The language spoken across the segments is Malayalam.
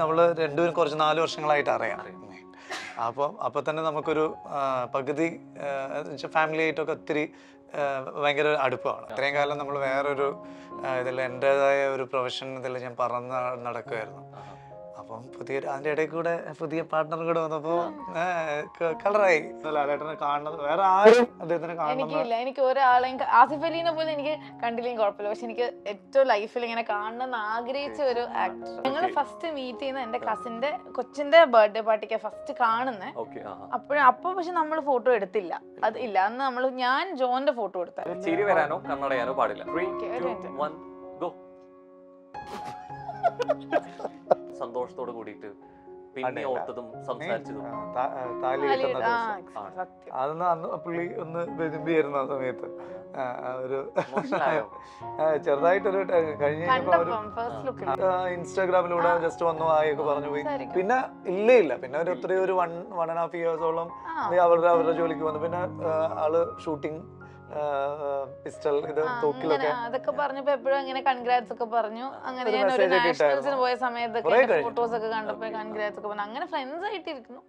നമ്മൾ രണ്ടുപേരും കുറച്ച് നാല് വർഷങ്ങളായിട്ട് അറിയാം അപ്പോൾ അപ്പോൾ തന്നെ നമുക്കൊരു പകുതി ഫാമിലി ആയിട്ടൊക്കെ ഒത്തിരി ഭയങ്കര അടുപ്പമാണ് ഇത്രയും കാലം നമ്മൾ വേറൊരു ഇതിൽ എൻ്റെതായ ഒരു പ്രൊഫഷൻ ഇതിൽ ഞാൻ പറന്ന് നടക്കുമായിരുന്നു അപ്പം പുതിയ അതിന്റെ ഇടയിൽ കൂടെ പുതിയ പാർട്ട്ണർ കൂടെ വന്നപ്പോൾ കളറായി ലാലേട്ടനെ കാണുന്നത് വേറെ ആരും അദ്ദേഹത്തിനെ കാണുന്നില്ല എനിക്ക് ഒരാളെ ആസിഫ് അലീനെ പോലെ എനിക്ക് കണ്ടില്ലെങ്കിൽ കുഴപ്പമില്ല പക്ഷെ എനിക്ക് ഏറ്റവും ലൈഫിൽ ഇങ്ങനെ കാണണമെന്ന് ആഗ്രഹിച്ച ഒരു ആക്ടർ ഞങ്ങൾ ഫസ്റ്റ് മീറ്റ് ചെയ്യുന്ന എന്റെ കസിന്റെ കൊച്ചിന്റെ ബർത്ത്ഡേ പാർട്ടിക്ക് ഫസ്റ്റ് കാണുന്നത് അപ്പഴും അപ്പൊ പക്ഷെ നമ്മൾ ഫോട്ടോ എടുത്തില്ല അത് ഇല്ല അന്ന് നമ്മൾ ഞാൻ ജോന്റെ ഫോട്ടോ എടുത്തു ചിരി വരാനോ പാടില്ല സന്തോഷത്തോട് കൂടിയിട്ട് പിന്നെ ഓർത്തതും സംസാരിച്ചതും താലി അന്ന് പുള്ളി ഒന്ന് വെതുമ്പിയായിരുന്നു ആ സമയത്ത് ഒരു ചെറുതായിട്ടൊരു കഴിഞ്ഞ ഇൻസ്റ്റാഗ്രാമിലൂടെ ജസ്റ്റ് വന്നു ആയൊക്കെ പറഞ്ഞു പോയി പിന്നെ ഇല്ല ഇല്ല പിന്നെ ഒരു ഒത്തിരി ഒരു വൺ വൺ ആൻഡ് ഹാഫ് ഇയേഴ്സോളം അവരുടെ അവരുടെ ജോലിക്ക് വന്നു പിന്നെ ആള് ഷൂട്ടിംഗ് പിസ്റ്റൾ ഇത് തോക്കിലൊക്കെ അതൊക്കെ പറഞ്ഞപ്പോ എപ്പോഴും അങ്ങനെ കൺഗ്രാറ്റ്സ് ഒക്കെ പറഞ്ഞു അങ്ങനെ ഞാൻ ഒരു നാഷണൽസിന് പോയ സമയത്തൊക്കെ ഫോട്ടോസ് ഒക്കെ കണ്ടപ്പോ കൺഗ്രാറ്റ്സ് ഒക്കെ പറഞ്ഞു അങ്ങനെ ഫ്രണ്ട്സ് ആയിട്ടിരിക്കുന്നു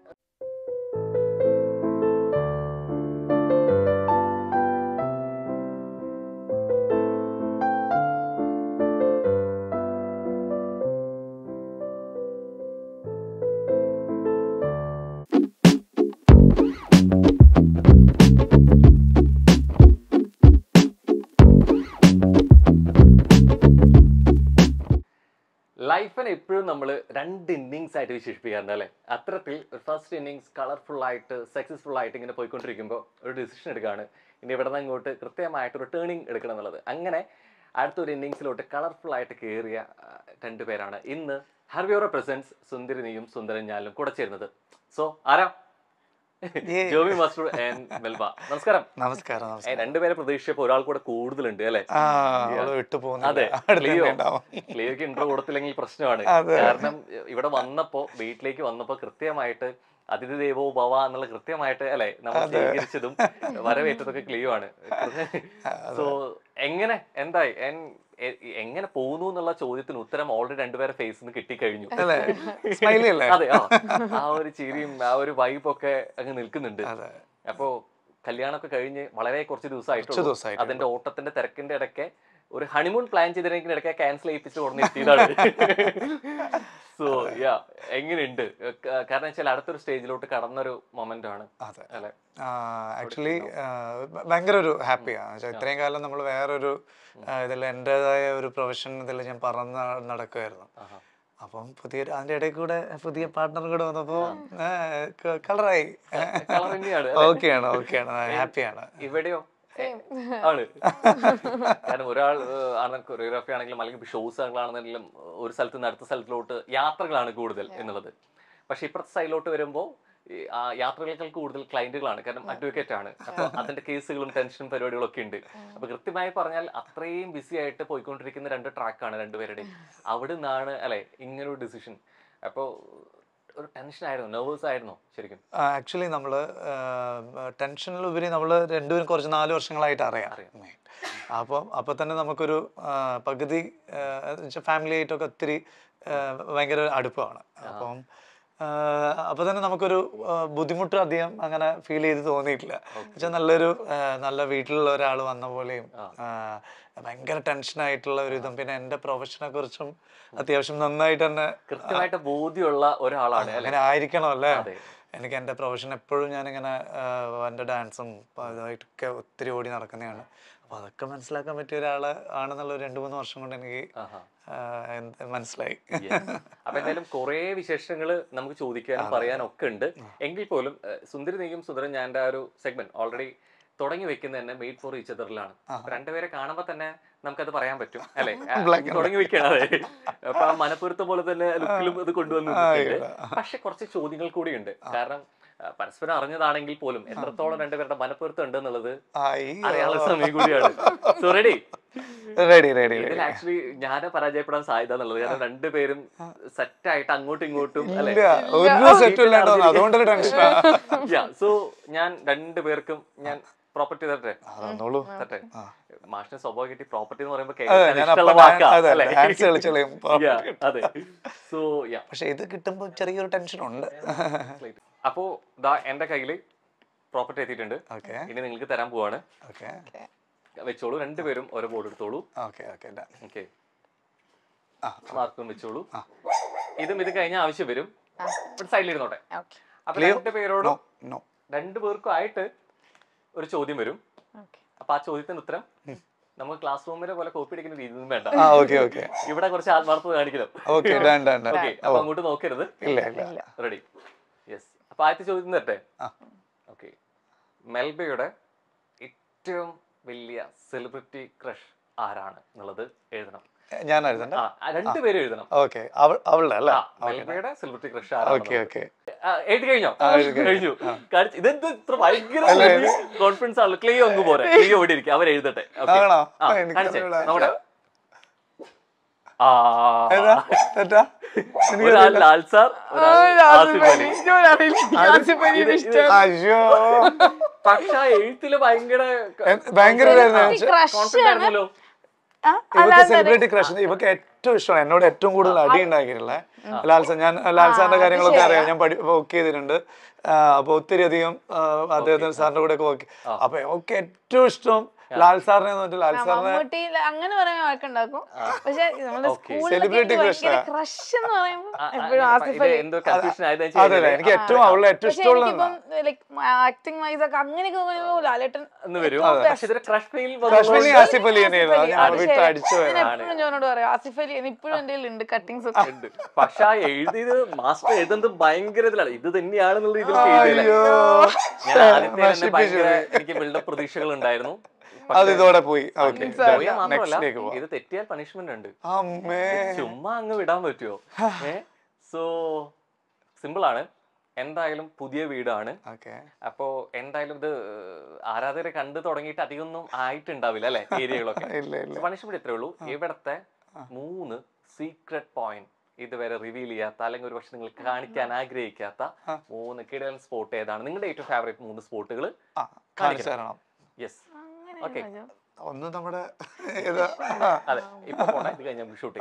ധവാൻ എപ്പോഴും നമ്മൾ രണ്ട് ഇന്നിങ്സ് ആയിട്ട് വിശേഷിപ്പിക്കാറുണ്ട് അല്ലേ അത്തരത്തിൽ ഫസ്റ്റ് ഇന്നിങ്സ് കളർഫുൾ ആയിട്ട് സക്സസ്ഫുൾ ആയിട്ട് ഇങ്ങനെ പോയിക്കൊണ്ടിരിക്കുമ്പോൾ ഒരു ഡിസിഷൻ എടുക്കുകയാണ് ഇനി ഇവിടെ നിന്ന് അങ്ങോട്ട് കൃത്യമായിട്ട് ഒരു ടേണിംഗ് എടുക്കണം എന്നുള്ളത് അങ്ങനെ അടുത്തൊരു ഇന്നിങ്സിലോട്ട് കളർഫുൾ ആയിട്ട് കയറിയ രണ്ട് പേരാണ് ഇന്ന് ഹർവിയോറ പ്രസൻസ് സുന്ദരിനിയും സുന്ദരൻ ഞാനും കൂടെ ചേരുന്നത് സോ ആരാ ജോബി മാസ്റ്റർ ആൻഡ് മെൽബ നമസ്കാരം നമസ്കാരം രണ്ടുപേരെ പ്രതീക്ഷിച്ചപ്പോ ഒരാൾ കൂടെ കൂടുതലുണ്ട് അല്ലെ അതെ ക്ലിയോ ക്ലിയോക്ക് ഇൻട്രോ കൊടുത്തില്ലെങ്കിൽ പ്രശ്നമാണ് കാരണം ഇവിടെ വന്നപ്പോ വീട്ടിലേക്ക് വന്നപ്പോ കൃത്യമായിട്ട് അതിഥി ദൈവവും ഭവ എന്നുള്ള കൃത്യമായിട്ട് അല്ലെ നമ്മൾ സ്വീകരിച്ചതും വരവേറ്റതൊക്കെ ക്ലിയോ ആണ് സോ എങ്ങനെ എന്തായി എങ്ങനെ പോകുന്നു എന്നുള്ള ചോദ്യത്തിന് ഉത്തരം ഓൾറെഡി രണ്ടുപേരെ ഫേസ് നിന്ന് കിട്ടിക്കഴിഞ്ഞു അതെ ആ ഒരു ചിരിയും ആ ഒരു വൈബൊക്കെ അങ്ങ് നിൽക്കുന്നുണ്ട് അപ്പോ കല്യാണമൊക്കെ കഴിഞ്ഞ് വളരെ കുറച്ച് ദിവസമായിട്ടുള്ളൂ അതിന്റെ ഓട്ടത്തിന്റെ തിരക്കിന്റെ ഇടയ്ക്ക് ഒരു ഹണിമൂൺ പ്ലാൻ ചെയ്തിരുന്നെങ്കിൽ ഇടയ്ക്ക് ക്യാൻസൽ ചെയ്യിപ്പിച്ച് കൊടുന്ന് എത്തിയതാണ് സോ യാ എങ്ങനെയുണ്ട് കാരണം വെച്ചാൽ അടുത്തൊരു സ്റ്റേജിലോട്ട് കടന്നൊരു മൊമെന്റ് ആണ് അതെ ആക്ച്വലി ഭയങ്കര ഒരു ഹാപ്പിയാണ് ഇത്രയും കാലം നമ്മൾ വേറൊരു ഇതിൽ എൻ്റെതായ ഒരു പ്രൊഫഷൻ ഇതിൽ ഞാൻ പറന്ന് നടക്കുമായിരുന്നു അപ്പം പുതിയ അതിന്റെ ഇടയിൽ കൂടെ പുതിയ പാർട്ട്ണർ കൂടെ വന്നപ്പോ കളറായി ഓക്കെയാണ് ഓക്കെയാണ് ഹാപ്പിയാണ് ഇവിടെയോ ആണ് കാരണം ഒരാൾ ആണ് കൊറിയോഗ്രാഫി ആണെങ്കിലും അല്ലെങ്കിൽ ഷോസ് ആണെങ്കിലും ഒരു സ്ഥലത്ത് നിന്ന് അടുത്ത സ്ഥലത്തിലോട്ട് യാത്രകളാണ് കൂടുതൽ എന്നുള്ളത് പക്ഷെ ഇപ്പുറത്തെ സൈഡിലോട്ട് വരുമ്പോൾ യാത്രകൾക്ക് കൂടുതൽ ക്ലയന്റുകളാണ് കാരണം അഡ്വക്കേറ്റ് ആണ് അപ്പൊ അതിന്റെ കേസുകളും ടെൻഷനും പരിപാടികളും ഒക്കെ ഉണ്ട് അപ്പൊ കൃത്യമായി പറഞ്ഞാൽ അത്രയും ബിസി ആയിട്ട് പോയിക്കൊണ്ടിരിക്കുന്ന രണ്ട് ട്രാക്കാണ് രണ്ടുപേരുടെ അവിടെ നിന്നാണ് അല്ലെ ഇങ്ങനൊരു ഡിസിഷൻ അപ്പോൾ ഒരു ടെൻഷൻ ആയിരുന്നു നെർവസ് ആയിരുന്നു ശരിക്കും ആക്ച്വലി നമ്മൾ ഉപരി നമ്മൾ രണ്ടുപേരും കുറച്ച് നാല് വർഷങ്ങളായിട്ട് അറിയാം അപ്പോൾ അപ്പോൾ തന്നെ നമുക്കൊരു പകുതി ഫാമിലി ആയിട്ടൊക്കെ ഒത്തിരി ഭയങ്കര അടുപ്പമാണ് അപ്പം അപ്പോൾ തന്നെ നമുക്കൊരു ബുദ്ധിമുട്ട് അധികം അങ്ങനെ ഫീൽ ചെയ്ത് തോന്നിയിട്ടില്ല പക്ഷെ നല്ലൊരു നല്ല വീട്ടിലുള്ള ഒരാൾ വന്ന പോലെയും ഭയങ്കര ആയിട്ടുള്ള ഒരു ഇതും പിന്നെ എൻ്റെ പ്രൊഫഷനെ കുറിച്ചും അത്യാവശ്യം നന്നായിട്ട് തന്നെ കൃത്യമായിട്ട് ബോധ്യമുള്ള ഒരാളാണ് അങ്ങനെ ആയിരിക്കണം അല്ലേ എനിക്ക് എൻ്റെ പ്രൊഫഷൻ എപ്പോഴും ഞാനിങ്ങനെ എൻ്റെ ഡാൻസും അതുമായിട്ടൊക്കെ ഒത്തിരി ഓടി നടക്കുന്നതാണ് അപ്പൊ അതൊക്കെ മനസ്സിലാക്കാൻ പറ്റിയ ഒരാളെ ആണെന്നുള്ള രണ്ടു മൂന്ന് വർഷം കൊണ്ട് എനിക്ക് മനസ്സിലായി അപ്പൊ എന്തായാലും കുറെ വിശേഷങ്ങൾ നമുക്ക് ചോദിക്കാനും പറയാനും ഒക്കെ ഉണ്ട് എങ്കിൽ പോലും സുന്ദരി നീക്കും സുന്ദരൻ ഞാൻ ആ ഒരു സെഗ്മെന്റ് ഓൾറെഡി തുടങ്ങി വെക്കുന്നത് തന്നെ മെയ്ഡ് ഫോർ ഈച്ച് അതറിലാണ് രണ്ടുപേരെ കാണുമ്പോ തന്നെ നമുക്കത് പറയാൻ പറ്റും അല്ലെ തുടങ്ങി വെക്കണം അതെ അപ്പൊ ആ മനപ്പുറത്തെ പോലെ തന്നെ ലുക്കിലും ഇത് കൊണ്ടുവന്നു പക്ഷെ കുറച്ച് ചോദ്യങ്ങൾ കൂടി ഉണ്ട് കാരണം പരസ്പരം അറിഞ്ഞതാണെങ്കിൽ പോലും എത്രത്തോളം രണ്ടുപേരുടെ മനപ്പൊരുത്തം ഉണ്ട് എന്നുള്ളത് അറിയാനുള്ള സമയം കൂടിയാണ് സോ റെഡി റെഡി റെഡി ഇതിൽ ആക്ച്വലി ഞാൻ പരാജയപ്പെടാൻ സാധ്യത എന്നുള്ളത് കാരണം രണ്ടുപേരും സെറ്റ് ആയിട്ട് അങ്ങോട്ടും ഇങ്ങോട്ടും സോ ഞാൻ രണ്ടുപേർക്കും ഞാൻ പ്രോപ്പർട്ടി തരട്ടെ തരട്ടെ സ്വഭാവം കിട്ടി പ്രോപ്പർട്ടി എന്ന് പറയുമ്പോൾ അതെ സോ പക്ഷെ ഇത് കിട്ടുമ്പോൾ ചെറിയൊരു ടെൻഷൻ ഉണ്ട് അപ്പോ ദാ എൻ്റെ കയ്യില് പ്രോപ്പർട്ടി എത്തിയിട്ടുണ്ട് ഇനി നിങ്ങൾക്ക് തരാൻ പോവാണ് വെച്ചോളൂ രണ്ടുപേരും ഓരോ ബോർഡ് എടുത്തോളൂ മാർക്കും വെച്ചോളൂ ഇതും ഇത് കഴിഞ്ഞ ആവശ്യം വരും സൈഡിൽ ഇരുന്നോട്ടെ അപ്പൊ രണ്ട് പേരോടും രണ്ടു പേർക്കും ആയിട്ട് ഒരു ചോദ്യം വരും അപ്പൊ ആ ചോദ്യത്തിന് ഉത്തരം നമുക്ക് ക്ലാസ് റൂമിലെ പോലെ കോപ്പി അടിക്കുന്ന രീതി വേണ്ട ഇവിടെ കുറച്ച് ആത്മാർത്ഥത കാണിക്കണം അപ്പൊ അങ്ങോട്ട് നോക്കരുത് റെഡി അപ്പൊ ആദ്യത്തെ ചോദ്യം തരട്ടെ ഓക്കെ മെൽബയുടെ ഏറ്റവും വലിയ സെലിബ്രിറ്റി ക്രഷ് ആരാണ് എന്നുള്ളത് എഴുതണം ഞാൻ രണ്ടുപേരും എഴുതണം ഓക്കെ അവളുടെ അല്ല മെൽബയുടെ സെലിബ്രിറ്റി ക്രഷ് ആരാണ് എഴുതി കഴിഞ്ഞോ കഴിഞ്ഞു ഇതെന്ത് ഇത്ര ഭയങ്കര കോൺഫിഡൻസ് ആണല്ലോ ക്ലിയോ അങ്ങ് പോരെ ക്ലിയോ ഇവിടെ ഇരിക്കും അവരെഴുതട്ടെ നോക്കട്ടെ ലാൽ പക്ഷെ ഭയങ്കര ഭയങ്കര ഇവക്ക് സെലിബ്രിറ്റി ക്രഷ് ഇവക്ക് ഏറ്റവും ഇഷ്ടമാണ് എന്നോട് ഏറ്റവും കൂടുതൽ അടി ഉണ്ടാക്കിയിട്ടുള്ള ലാൽസർ ഞാൻ ലാൽസാറിന്റെ കാര്യങ്ങളൊക്കെ അറിയാം ഞാൻ പഠി ചെയ്തിട്ടുണ്ട് അപ്പൊ ഒത്തിരി അധികം അദ്ദേഹത്തിന് സാറിന്റെ കൂടെ ഒക്കെ അപ്പൊ ഏറ്റവും ഇഷ്ടം ലാൽ സാറിനെ ലാൽ സാറിനെ അങ്ങനെ പറയാൻ എനിക്ക് ഏറ്റവും അവളുടെ ഏറ്റവും ഇഷ്ടമുള്ള ആസിഫ് അലി തന്നെയായിരുന്നു എഴുതിയത് മാസ്റ്റർ എഴുതുന്നത് ഭയങ്കര ഇതിലാണ് ഇത് തന്നെയാണെന്നുള്ള രീതിയിൽ എനിക്ക് ബിൽഡപ്പ് പ്രതീക്ഷകൾ ഉണ്ടായിരുന്നു അത് ഇതോടെ പോയി ഇത് തെറ്റിയാൽ പണിഷ്മെന്റ് ഉണ്ട് ചുമ്മാ അങ്ങ് വിടാൻ പറ്റുമോ സോ സിമ്പിൾ ആണ് എന്തായാലും പുതിയ വീടാണ് അപ്പോ എന്തായാലും ഇത് ആരാധകരെ കണ്ടു തുടങ്ങിയിട്ട് ഒന്നും ആയിട്ടുണ്ടാവില്ല അല്ലെ ഏരിയകളൊക്കെ പണിഷ്മെന്റ് ഇത്രേ ഉള്ളൂ ഇവിടത്തെ മൂന്ന് സീക്രട്ട് പോയിന്റ് ഇതുവരെ റിവീൽ ചെയ്യാത്ത അല്ലെങ്കിൽ ഒരു പക്ഷെ നിങ്ങൾ കാണിക്കാൻ ആഗ്രഹിക്കാത്ത മൂന്ന് കിടൽ സ്പോട്ട് ഏതാണ് നിങ്ങളുടെ ഏറ്റവും ഫേവറേറ്റ് മൂന്ന് സ്പോട്ടുകൾ യെസ് ഓക്കെ ഒന്ന് നമ്മുടെ അതെ ഇത് ഷൂട്ട്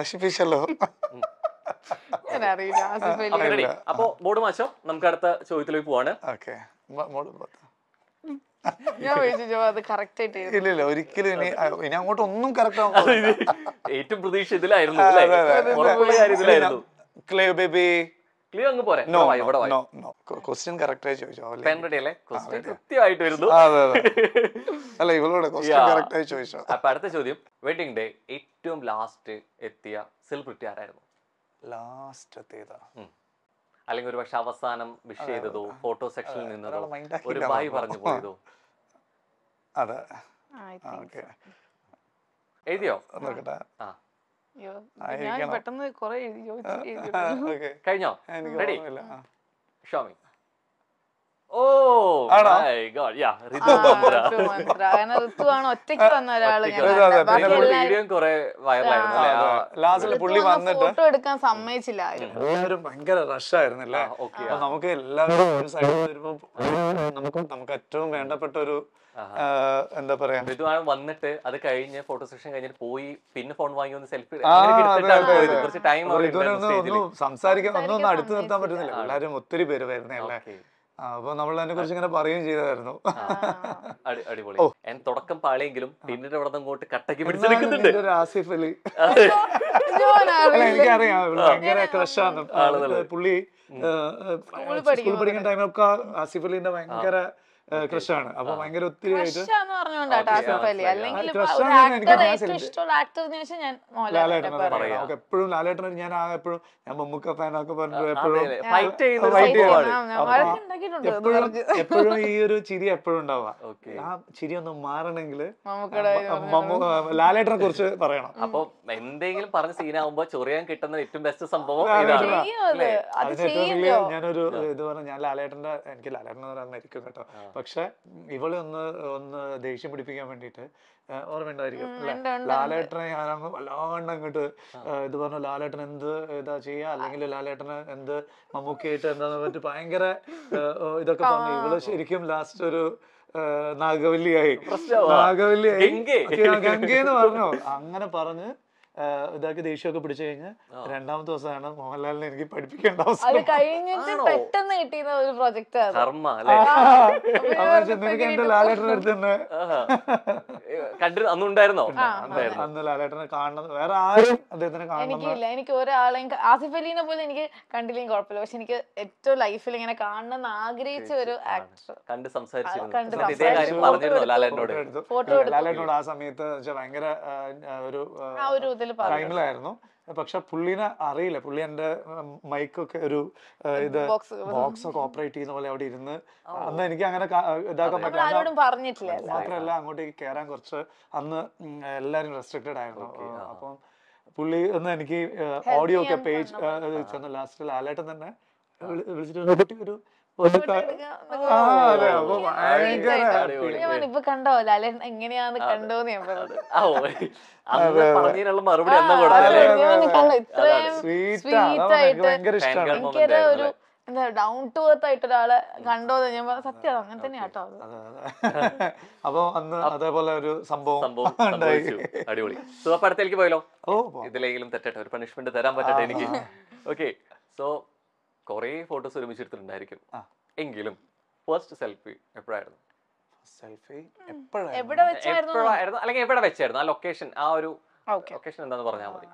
നശിപ്പിച്ചല്ലോ അപ്പോ ബോർഡ് മാശോ നമുക്ക് അടുത്ത ചോദ്യത്തിലേക്ക് പോവാണ് ഇല്ല ഒരിക്കലും ഇനി ഇനി അങ്ങോട്ട് ഒന്നും കറക്റ്റ് ഏറ്റവും പ്രതീക്ഷ ഇതിലായിരുന്നു ക്ലേ ബേബി ക്ലിയർ അങ്ങ് പോരെ ക്വസ്റ്റ്യൻ കറക്റ്റായി ചോദിച്ചോ പെൻ റെഡി അല്ലേ ക്വസ്റ്റ്യൻ കൃത്യമായിട്ട് വരുന്നു അല്ല ഇവളോട് ക്വസ്റ്റ്യൻ കറക്റ്റായി ചോദിച്ചോ അപ്പൊ അടുത്ത ചോദ്യം വെഡിങ് ഡേ ഏറ്റവും ലാസ്റ്റ് എത്തിയ സെലിബ്രിറ്റി ആരായിരുന്നു ലാസ്റ്റ് എത്തിയതാ അല്ലെങ്കിൽ ഒരു പക്ഷെ അവസാനം വിഷ് ചെയ്തതോ ഫോട്ടോ സെക്ഷനിൽ നിന്നതോ ഒരു ബായി പറഞ്ഞു പോയതോ അതെ എഴുതിയോ നോക്കട്ടെ ആ ഞാൻ പെട്ടെന്ന് കൊറേ കഴിഞ്ഞോ റെഡി ഷോമി പുള്ളി വന്നിട്ട് ഫോട്ടോ എടുക്കാൻ നമുക്ക് എല്ലാവരും ഒരു സൈഡിൽ നമുക്ക് നമുക്ക് ഏറ്റവും വേണ്ടപ്പെട്ട ഒരു എന്താ പറയാ വന്നിട്ട് അത് കഴിഞ്ഞ് ഫോട്ടോ സെഷൻ കഴിഞ്ഞിട്ട് പോയി പിന്നെ ഫോൺ വാങ്ങി ഒന്ന് സെൽഫി കുറച്ച് ടൈം സംസാരിക്കാൻ അടുത്ത് നിർത്താൻ പറ്റുന്നില്ല എല്ലാരും ഒത്തിരി പേര് വരുന്നേ അല്ലേ അപ്പൊ നമ്മൾ അതിനെ കുറിച്ച് ഇങ്ങനെ പറയുകയും ചെയ്തായിരുന്നു അടിപൊളി തുടക്കം പാളിയെങ്കിലും പിന്നീട് അവിടെ അങ്ങോട്ട് കട്ടക്ക് പിടിച്ചെടുക്കുന്നുണ്ട് ഒരു ആസിഫ് അലി എനിക്കറിയാം ഭയങ്കര ക്രഷാണ് പുള്ളി സ്കൂളിൽ പഠിക്കുന്ന ടൈമിലൊക്കെ ആസിഫ് അലിന്റെ ഭയങ്കര ക്രഷാണ് അപ്പൊ ഭയങ്കര ഒത്തിരി ആയിട്ട് എപ്പോഴും ലാലേട്ടനെ ഞാൻ എപ്പോഴും ഞാൻ മമ്മൂക്ക ഫാനൊക്കെ പറഞ്ഞു എപ്പോഴും എപ്പോഴും ഈ ഒരു ചിരി എപ്പോഴും ഉണ്ടാവാ ആ ചിരി ഒന്ന് മാറണമെങ്കിൽ ലാലേട്ടനെ കുറിച്ച് പറയണം അപ്പൊ എന്തെങ്കിലും പറഞ്ഞ സീനാവുമ്പോ ചൊറിയാൻ കിട്ടുന്ന ഏറ്റവും ബെസ്റ്റ് സംഭവം ഞാനൊരു ഇത് പറഞ്ഞു ഞാൻ ലാലേട്ടന്റെ എനിക്ക് ലാലേട്ടനെ പറയാൻ മരിക്കും കേട്ടോ പക്ഷെ ഇവളെ ഒന്ന് ഒന്ന് ദേഷ്യം പിടിപ്പിക്കാൻ വേണ്ടിയിട്ട് ഓർമ്മയുണ്ടായിരിക്കും അല്ലെ ലാലേട്ടനെ ഞാനങ്ങ് വല്ലാണ്ട് അങ്ങോട്ട് ഇത് പറഞ്ഞു ലാലേട്ടൻ എന്ത് ഇതാ ചെയ്യുക അല്ലെങ്കിൽ ലാലേട്ടന് എന്ത് മമ്മൂക്കിയായിട്ട് എന്താന്ന് പറ്റി ഭയങ്കര ഇതൊക്കെ പറഞ്ഞു ഇവള് ശരിക്കും ലാസ്റ്റ് ഒരു നാഗവല്ലിയായി നാഗവല്ലിയായി ഗംഗയെന്ന് പറഞ്ഞു അങ്ങനെ പറഞ്ഞ് ഇതാക്കി ദേഷ്യമൊക്കെ പിടിച്ചു കഴിഞ്ഞ് രണ്ടാമത്തെ ദിവസമാണ് മോഹൻലാലിനെ എനിക്ക് പഠിപ്പിക്കേണ്ട അവസ്ഥ കഴിഞ്ഞിട്ട് പെട്ടെന്ന് കിട്ടിയ ഒരു പ്രൊജക്ട് നിനക്ക് എന്റെ ലാലേട്ടനെ അടുത്ത് തന്നെ അന്നുണ്ടായിരുന്നോ അന്ന് ലാലേട്ടനെ കാണുന്നത് വേറെ ആരും അദ്ദേഹത്തിനെ എനിക്കില്ല എനിക്ക് ഒരാളെയും ആസിഫ് അലീനെ പോലെ എനിക്ക് കണ്ടില്ലെങ്കിൽ കുഴപ്പമില്ല പക്ഷെ എനിക്ക് ഏറ്റവും ലൈഫിൽ ഇങ്ങനെ കാണണമെന്ന് ആഗ്രഹിച്ച ഒരു ആക്ടർ കണ്ട് സംസാരിച്ചു ഫോട്ടോ ലാലേട്ടനോട് ആ സമയത്ത് ഭയങ്കര ഒരു ടൈമിലായിരുന്നു പക്ഷെ പുള്ളിനെ അറിയില്ല പുള്ളി എന്റെ മൈക്കൊക്കെ ഒരു ഇത് ബോക്സ് ഒക്കെ ഓപ്പറേറ്റ് ചെയ്യുന്ന പോലെ അവിടെ ഇരുന്ന് അന്ന് എനിക്ക് അങ്ങനെ ഇതാക്കാൻ പറ്റില്ല മാത്രമല്ല അങ്ങോട്ടേക്ക് കയറാൻ കുറച്ച് അന്ന് എല്ലാരും റെസ്ട്രിക്റ്റഡ് ആയിരുന്നു അപ്പം പുള്ളി ഒന്ന് എനിക്ക് ഓഡിയോ ഒക്കെ പേജ് ലാസ്റ്റ് ലാലേട്ടൻ തന്നെ വിളിച്ചിട്ട് ഒരു ഇപ്പൊ കണ്ടോ ലാലൻ എങ്ങനെയാന്ന് കണ്ടോന്ന് ഞാൻ പറഞ്ഞത് മറുപടി എനിക്കത് ഒരു എന്താ ഡൗൺ ടു എർത്ത് ആയിട്ട് ഒരാളെ കണ്ടോ ഞാൻ സത്യം അങ്ങനെ തന്നെ കേട്ടോ അപ്പൊ അന്ന് അതേപോലെ ഒരു സംഭവം അടിപൊളി സോ അപ്പൊ അടുത്തേക്ക് പോയല്ലോ ഓ ഇതിലെങ്കിലും തെറ്റട്ടെ ഒരു പണിഷ്മെന്റ് തരാൻ പറ്റട്ടെ എനിക്ക് ഓക്കെ സോ കുറേ ഫോട്ടോസ് ഒരുമിച്ചെടുത്തിട്ടുണ്ടായിരിക്കും എങ്കിലും ഫസ്റ്റ് സെൽഫി എപ്പോഴായിരുന്നു സെൽഫി എപ്പോഴായിരുന്നു അല്ലെങ്കിൽ എവിടെ വെച്ചായിരുന്നു ആ ലൊക്കേഷൻ ആ ഒരു ലൊക്കേഷൻ എന്താന്ന് പറഞ്ഞാൽ മതി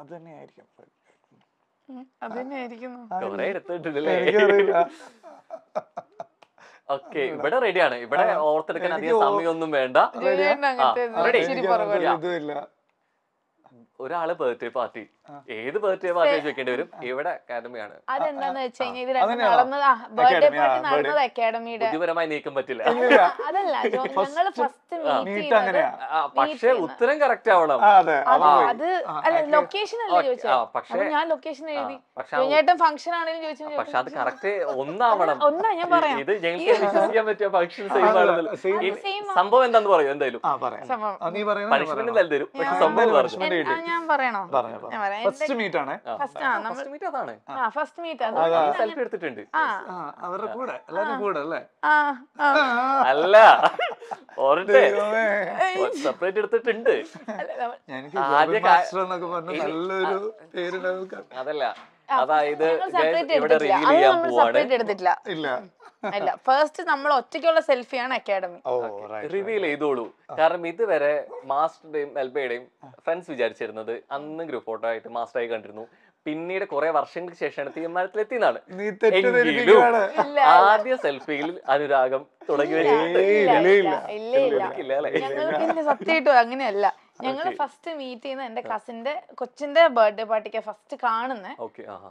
അത് തന്നെയായിരിക്കും അത് തന്നെയായിരിക്കും കുറെ എടുത്തിട്ടില്ലേ ഓക്കെ ഇവിടെ റെഡിയാണ് ഇവിടെ ഓർത്തെടുക്കാൻ അധികം സമയമൊന്നും വേണ്ട റെഡി ഒരാളെ ബർത്ത്ഡേ പാർട്ടി ഏത് ബർത്ത്ഡേ പാർട്ടി വെക്കേണ്ടി വരും ഇവിടെ അക്കാദമിയാണ് അതെന്താന്ന് വെച്ച് കഴിഞ്ഞാൽ ഇത് രണ്ടും ബർത്ത്ഡേ പാർട്ടി നടന്നത് അക്കാദമിയുടെ ബുദ്ധിപരമായി നീക്കം പറ്റില്ല അതല്ല ഞങ്ങൾ ഫസ്റ്റ് മീറ്റ് പക്ഷേ ഉത്തരം കറക്റ്റ് ആവണം അത് അല്ല ലൊക്കേഷൻ അല്ലേ ചോദിച്ചത് പക്ഷേ ഞാൻ ലൊക്കേഷൻ എഴുതി ചേട്ടൻ ഫംഗ്ഷൻ ആണെങ്കിലും ചോദിച്ചു പക്ഷെ അത് കറക്റ്റ് ഒന്നാവണം ഒന്നാ ഞാൻ പറയാം ഇത് ഞങ്ങൾക്ക് വിശ്വസിക്കാൻ പറ്റിയ ഫംഗ്ഷൻ സെയിം ആണെന്നല്ലോ സംഭവം എന്താന്ന് പറയൂ എന്തായാലും പണിഷ്മെന്റ് നൽകും പക്ഷെ സംഭവം ഞാൻ പറയണോ ഞാൻ പറയാം ഫസ്റ്റ് മീറ്റ് ആണ് ഫസ്റ്റ് മീറ്റ് ഫസ്റ്റ് മീറ്റ് അവരുടെ കൂടെ കൂടെ അല്ലേ അല്ല സെപ്പറേറ്റ് നല്ലൊരു അതല്ല അതായത് ഇല്ല അല്ല ഫസ്റ്റ് നമ്മൾ ഒറ്റയ്ക്കുള്ള സെൽഫിയാണ് അക്കാഡമി റിവീൽ ചെയ്തോളൂ കാരണം ഇതുവരെ മാസ്റ്ററുടെയും എൽബയുടെയും ഫ്രണ്ട്സ് വിചാരിച്ചിരുന്നത് അന്ന് ഗ്രൂപ്പ് ഫോട്ടോ ആയിട്ട് മാസ്റ്ററായി കണ്ടിരുന്നു പിന്നീട് കുറെ വർഷങ്ങൾക്ക് ശേഷമാണ് തീരുമാനത്തിലെത്തിയെന്നാണ് ആദ്യ സെൽഫിയിൽ അനുരാഗം തുടങ്ങി സത്യമായിട്ടും അങ്ങനെയല്ല ഞങ്ങൾ ഫസ്റ്റ് മീറ്റ് ചെയ്യുന്ന എന്റെ കസിന്റെ കൊച്ചിന്റെ ബർത്ത്ഡേ പാർട്ടിക്ക് ഫസ്റ്റ് കാണുന്നത്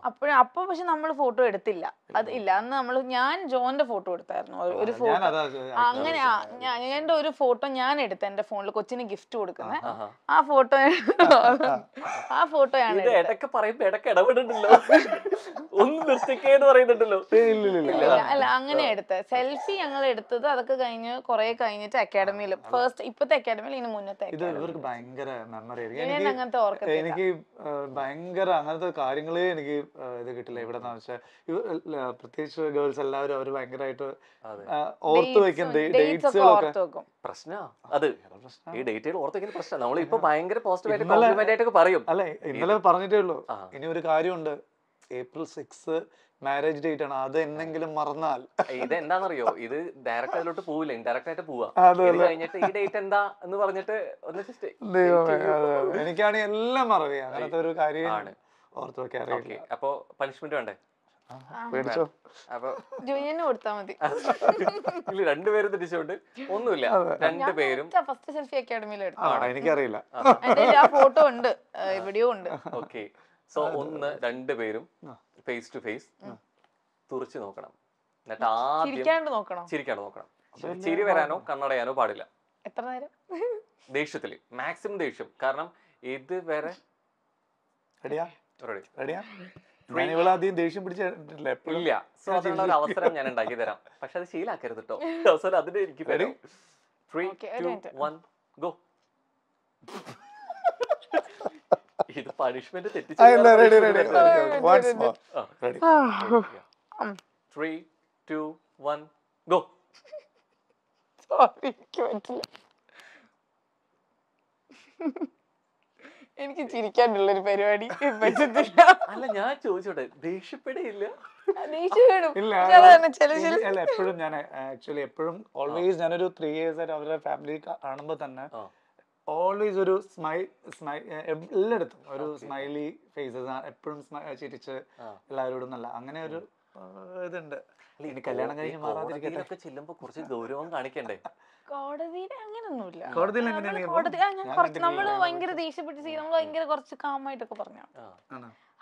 അപ്പഴും അപ്പൊ പക്ഷെ നമ്മൾ ഫോട്ടോ എടുത്തില്ല അത് ഇല്ല അന്ന് നമ്മൾ ഞാൻ ജോന്റെ ഫോട്ടോ എടുത്തായിരുന്നു ഒരു ഫോട്ടോ അങ്ങനെ എന്റെ ഒരു ഫോട്ടോ ഞാൻ എടുത്ത എന്റെ ഫോണിൽ കൊച്ചിന് ഗിഫ്റ്റ് കൊടുക്കുന്നത് ആ ഫോട്ടോ ആ ഫോട്ടോയാണ് ഒന്നും പറയുന്നുണ്ടല്ലോ അല്ല അങ്ങനെ എടുത്ത സെൽഫി ഞങ്ങൾ എടുത്തത് അതൊക്കെ കഴിഞ്ഞ് കൊറേ കഴിഞ്ഞിട്ട് അക്കാഡമിയിൽ ഫസ്റ്റ് ഇപ്പത്തെ അക്കാഡമിയിൽ ഇനി മുന്നത്തെ ഭയങ്കര മെമ്മറി ആയിരിക്കും എനിക്ക് ഭയങ്കര അങ്ങനത്തെ കാര്യങ്ങളെ എനിക്ക് ഇത് കിട്ടില്ല ഇവിടെ എന്ന് വെച്ചാൽ പ്രത്യേകിച്ച് ഗേൾസ് എല്ലാവരും അവർ ഭയങ്കരമായിട്ട് ഓർത്ത് വെക്കും ഡേറ്റ്സുകളൊക്കെ പ്രശ്ന അത് ഈ പ്രശ്നം നമ്മൾ ഭയങ്കര പറയും അല്ലെ ഇന്നലെ പറഞ്ഞിട്ടേ ഉള്ളൂ ഇനി ഒരു കാര്യമുണ്ട് ഏപ്രിൽ സിക്സ് മാരേജ് ഡേറ്റ് ആണ് അത് എന്തെങ്കിലും മറന്നാൽ ഇത് എന്താണെന്നറിയോ ഇത് ഡയറക്റ്റ് അതിലോട്ട് പോവില്ല ഇൻഡയറക്റ്റ് ആയിട്ട് പോവാ കഴിഞ്ഞിട്ട് ഈ ഡേറ്റ് എന്താ എന്ന് പറഞ്ഞിട്ട് എനിക്കാണ് എല്ലാം മറവി അങ്ങനത്തെ ഒരു കാര്യമാണ് ഓർത്ത് വെക്കാൻ അറിയില്ല അപ്പോ വേണ്ടേ കൊടുത്താ മതി ഇല്ല ഒന്നുമില്ല ഫസ്റ്റ് സെൽഫി അക്കാഡമിയിലെടുത്തു എനിക്കറിയില്ല ഫോട്ടോ ഉണ്ട് എവിടെയോ ഉണ്ട് ഓക്കെ സോ ഒന്ന് രണ്ടുപേരും ഫേസ് ടു ഫേസ് തുറച്ചു നോക്കണം എന്നിട്ട് ആദ്യം നോക്കണം ചിരിക്കാണ്ട് നോക്കണം ചിരി വരാനോ കണ്ണടയാനോ പാടില്ല എത്ര നേരം ദേഷ്യത്തില് മാക്സിമം ദേഷ്യം കാരണം ഇതുവരെ ആദ്യം ദേഷ്യം ഇല്ല സോ ഒരു അവസരം ഞാൻ ഉണ്ടാക്കി തരാം പക്ഷെ അത് ശീലാക്കരുത് കേട്ടോ അവസരം അതിന്റെ എനിക്ക് തരും ത്രീ വൺ ഗോ ഇത് punishment three two one go sorry എനിക്ക് ചിരിക്കാനുള്ള ഒരു പരിപാടി പറ്റത്തില്ല അല്ല ഞാൻ ചോദിച്ചോട്ടെ ദേഷ്യപ്പെടില്ല എപ്പോഴും ഞാൻ ആക്ച്വലി എപ്പോഴും ഓൾവേസ് ഞാനൊരു ത്രീ ഇയേഴ്സ് ആയിട്ട് അവരുടെ ഫാമിലി കാണുമ്പോൾ തന്നെ ഓൾവേസ് ഒരു സ്മൈൽ സ്മൈൽ എല്ലായിടത്തും ഒരു സ്മൈലി ഫേസസ് എപ്പോഴും ചിരിച്ച് എല്ലാവരോടും നല്ല അങ്ങനെ ഒരു ഇതുണ്ട് കല്യാണം കഴിഞ്ഞ് മാറാതിരിക്കാൻ കുറച്ച് കോടതിയിൽ കോടതിയിൽ അങ്ങനെ നമ്മള് ഭയങ്കര ദേഷ്യപ്പെട്ട് നമ്മൾ ഭയങ്കര കുറച്ച് കാമായിട്ടൊക്കെ പറഞ്ഞു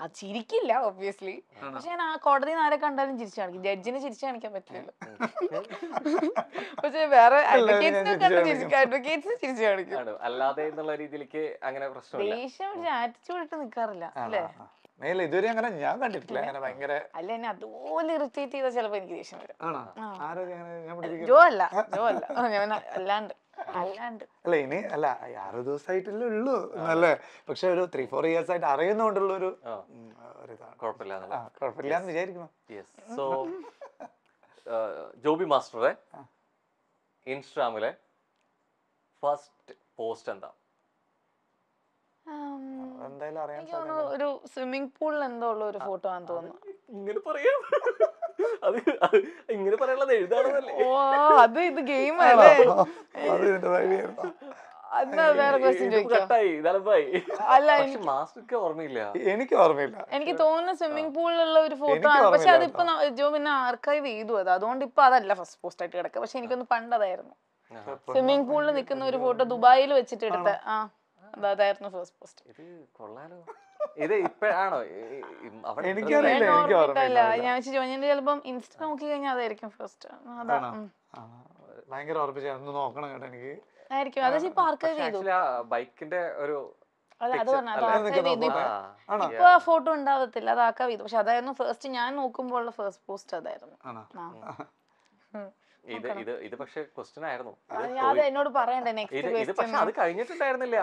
ആ ചിരിക്കില്ല ഒബ്വിയസ്ലി പക്ഷെ ഞാൻ ആ കോടതി നാരെ കണ്ടാലും ചിരിച്ചു കാണിക്കും ജഡ്ജിനെ ചിരിച്ചു കാണിക്കാൻ പറ്റില്ലല്ലോ പക്ഷെ വേറെ അഡ്വക്കേറ്റ്സ് ചിരിച്ചു അല്ലാതെ എന്നുള്ള രീതിയിലേക്ക് അങ്ങനെ നിൽക്കാറില്ല അല്ലേ ഇതുവരെ അങ്ങനെ ഞാൻ കണ്ടിട്ടില്ല അങ്ങനെ ഭയങ്കര അല്ല എന്നെ അതുപോലെ ഇറിറ്റേറ്റ് ചെയ്താൽ ചിലപ്പോ എനിക്ക് ദേഷ്യം വരും ജോ അല്ല ജോ അല്ല ഞാൻ അല്ലാണ്ട് അല്ല ഇനി അല്ല ആറ് ദിവസമായിട്ടല്ലേ ഉള്ളൂ എന്നല്ലേ പക്ഷെ ഒരു ത്രീ ഫോർ ഇയേഴ്സ് ആയിട്ട് അറിയുന്നോണ്ടുള്ള ഒരു സോ ജോബി മാസ്റ്ററെ ഇൻസ്റ്റാഗ്രാമിലെ ഫസ്റ്റ് പോസ്റ്റ് എന്താ എന്തായാലും അറിയാം ഒരു സ്വിമ്മിംഗ് പൂളിൽ എന്തോ ഉള്ള ഒരു ഫോട്ടോ ആണെന്ന് തോന്നുന്നു ഇങ്ങനെ പറയാം ഇങ്ങനെ പറയാനുള്ളത് എഴുതാണെന്നല്ലേ അത് ഇത് ഗെയിം എനിക്ക് ഓർമ്മയില്ല എനിക്ക് തോന്നുന്ന സ്വിമ്മിംഗ് പൂളിലുള്ള ഒരു ഫോട്ടോ ആണ് പക്ഷെ അതിപ്പോ ജോ പിന്നെ ആർക്കൈവ് ചെയ്തു അത് അതുകൊണ്ട് ഇപ്പൊ അതല്ല ഫസ്റ്റ് പോസ്റ്റ് ആയിട്ട് കിടക്കുക പക്ഷെ എനിക്കൊന്ന് പണ്ടതായിരുന്നു സ്വിമ്മിംഗ് പൂളിൽ നിൽക്കുന്ന ഒരു ഫോട്ടോ ദുബായിൽ വെച്ചിട്ട് എടുത്ത ആ അതായിരുന്നു ഫസ്റ്റ് പോസ്റ്റ് ഇത് കൊള്ളാലോ ഇപ്പോഴാണോ എനിക്കറിയില്ല എനിക്ക് ഓർമ്മയില്ല ഞാൻ വെച്ച് ജോനിന്റെ ചിലപ്പം ഇൻസ്റ്റ നോക്കി കഴിഞ്ഞാൽ അതായിരിക്കും ഫസ്റ്റ് ഭയങ്കര ഓർമ്മിച്ചു നോക്കണം കേട്ടോ എനിക്ക് ആയിരിക്കും ബൈക്കിന്റെ ഒരു ആ ഫോട്ടോ ഉണ്ടാവത്തില്ല അത് ആക്കാവ് പക്ഷെ അതായിരുന്നു ഫസ്റ്റ് ഞാൻ നോക്കുമ്പോൾ ഫസ്റ്റ് പോസ്റ്റ് അതായിരുന്നു ഇത് ഇത് ഇത് പക്ഷേ ക്വസ്റ്റ്യൻ ആയിരുന്നു എന്നോട് പറയണ്ടേ ഇത് പക്ഷെ അത് കഴിഞ്ഞിട്ടുണ്ടായിരുന്നില്ല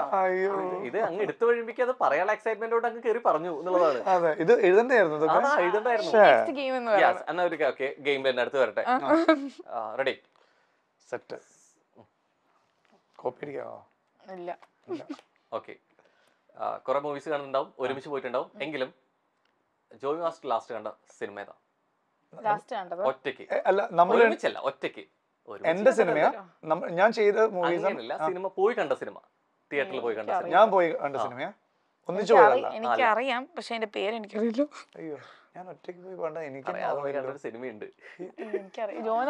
ഇത് അങ്ങ് എടുത്തു കഴിയുമ്പോ അത് പറയാനുള്ള എക്സൈറ്റ്മെന്റോട് അങ്ങ് കയറി പറഞ്ഞു എന്നുള്ളതാണ് ഇത് എഴുതണ്ടായിരുന്നു എഴുതണ്ടായിരുന്നു എന്നാ ഒരു ഓക്കെ ഗെയിം തന്നെ അടുത്ത് വരട്ടെ റെഡി സെറ്റ് കോപ്പി അടിക്കാവോ ഇല്ല ഓക്കെ കുറെ മൂവീസ് കാണുന്നുണ്ടാവും ഒരുമിച്ച് പോയിട്ടുണ്ടാവും എങ്കിലും ജോയി മാസ്റ്റർ ലാസ്റ്റ് കണ്ട സിനിമ ഏതാ ഒറ്റയ്ക്ക് അല്ല നമ്മൾ ഒറ്റയ്ക്ക് എന്റെ സിനിമയാ ഞാൻ ചെയ്ത മൂവീസ് സിനിമ പോയി കണ്ട സിനിമ തിയേറ്ററിൽ പോയി കണ്ട ഞാൻ പോയി കണ്ട സിനിമയാ ഒന്നിച്ചു പോയതല്ല എനിക്കറിയാം പക്ഷെ അതിന്റെ പേര് എനിക്കറിയില്ല അയ്യോ ഞാൻ ഒറ്റയ്ക്ക് പോയി കണ്ട എനിക്ക് സിനിമയുണ്ട്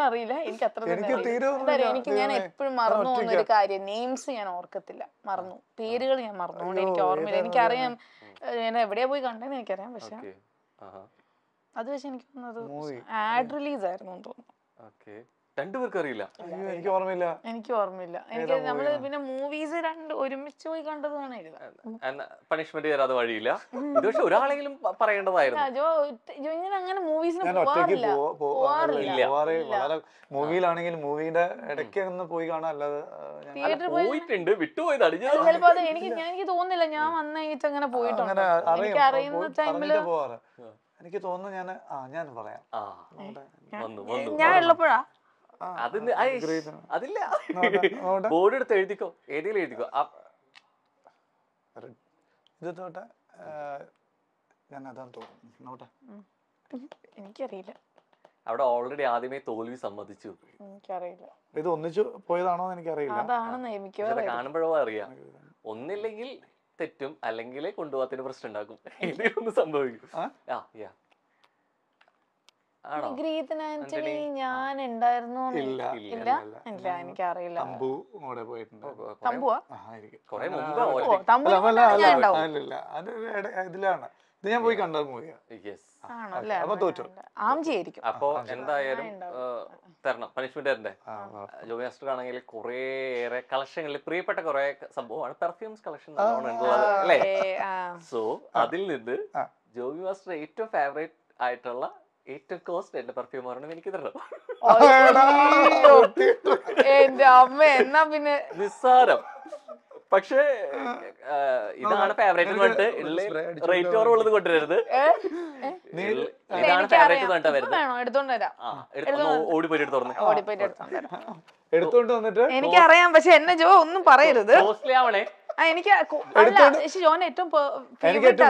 അറിയില്ല എനിക്ക് അത്ര എനിക്ക് ഞാൻ എപ്പോഴും മറന്നു പോകുന്ന ഒരു കാര്യം നെയിംസ് ഞാൻ ഓർക്കത്തില്ല മറന്നു പേരുകൾ ഞാൻ മറന്നു എനിക്ക് ഓർമ്മയില്ല എനിക്കറിയാം ഞാൻ എവിടെയാ പോയി കണ്ടെന്ന് എനിക്കറിയാം പക്ഷെ അത് പക്ഷെ എനിക്ക് തോന്നുന്നത് ആഡ് റിലീസ് ആയിരുന്നു തോന്നുന്നു ഓക്കെ രണ്ടുപേർക്കും അറിയില്ല എനിക്ക് ഓർമ്മയില്ല എനിക്ക് ഓർമ്മയില്ല എനിക്ക് നമ്മള് പിന്നെ മൂവീസ് രണ്ട് ഒരുമിച്ച് പോയി കണ്ടതാണ് പണിഷ്മെന്റ് തരാതെ വഴിയില്ല ഇത് പക്ഷെ ഒരാളെങ്കിലും പറയേണ്ടതായിരുന്നു ഇങ്ങനെ അങ്ങനെ മൂവീസിന് പോവാറില്ല മൂവിയിലാണെങ്കിൽ മൂവിയുടെ ഇടയ്ക്ക് ഒന്ന് പോയി കാണാൻ അല്ലാതെ തിയേറ്ററിൽ പോയിട്ടുണ്ട് വിട്ടുപോയതാണ് ചിലപ്പോ അത് എനിക്ക് ഞാൻ എനിക്ക് തോന്നുന്നില്ല ഞാൻ വന്ന അങ്ങനെ പോയിട്ടുണ്ട് എനിക്ക് അറിയുന്ന ടൈമില് എനിക്ക് തോന്നുന്നു ഞാൻ ആ ഞാൻ പറയാം ഞാൻ ഉള്ളപ്പോഴാ അതിന് അതില്ല ബോർഡ് എടുത്ത് എഴുതിക്കോ ഏതെങ്കിലും എഴുതിക്കോ ഇത് തോട്ടെ ഞാൻ അതാണ് തോന്നുന്നു നോട്ടെ എനിക്കറിയില്ല അവിടെ ഓൾറെഡി ആദ്യമേ തോൽവി സമ്മതിച്ചു എനിക്കറിയില്ല ഇത് ഒന്നിച്ചു പോയതാണോ എനിക്കറിയില്ല കാണുമ്പോഴോ അറിയാം ഒന്നില്ലെങ്കിൽ തെറ്റും അല്ലെങ്കിൽ കൊണ്ടുപോകാത്തിന് പ്രശ്നം ഉണ്ടാക്കും ഇതിലൊന്നും സംഭവിക്കും ആ യാ ഗ്രീതൻ ആന്റണി ഞാൻ ഉണ്ടായിരുന്നു ഇല്ല ഇല്ല എനിക്ക് അറിയില്ല തമ്പു കൂടെ പോയിട്ടുണ്ട് തമ്പുവാ തമ്പു അത് ഇതിലാണ് ഇത് ഞാൻ പോയി കണ്ട യെസ് അപ്പൊ അപ്പോ എന്തായാലും തരണം പണിഷ്മെന്റ് തരണ്ടേ ജോമിയാസ്റ്റർ മാസ്റ്റർ ആണെങ്കിൽ കുറേയേറെ കളക്ഷനിൽ പ്രിയപ്പെട്ട കുറെ സംഭവമാണ് പെർഫ്യൂംസ് കളക്ഷൻ അല്ലേ സോ അതിൽ നിന്ന് ജോബി മാസ്റ്റർ ഏറ്റവും ഫേവറേറ്റ് ആയിട്ടുള്ള ഏറ്റവും കോസ്റ്റ് എന്റെ പെർഫ്യൂം എനിക്ക് തരണം എന്റെ അമ്മ എന്നാ പിന്നെ നിസ്സാരം പക്ഷേ ഇതാണ് ഫേവറേറ്റ് കൊണ്ട് റേറ്റ് കുറവുള്ളത് കൊണ്ടുവരരുത് ഇതാണ് ഫേവറേറ്റ് കണ്ട വരുന്നത് ഓടി പോയിട്ട് എടുത്തോണ്ട് വന്നിട്ട് എനിക്കറിയാം പക്ഷെ എന്നെ ജോ ഒന്നും പറയരുത് എനിക്ക് ഏറ്റവും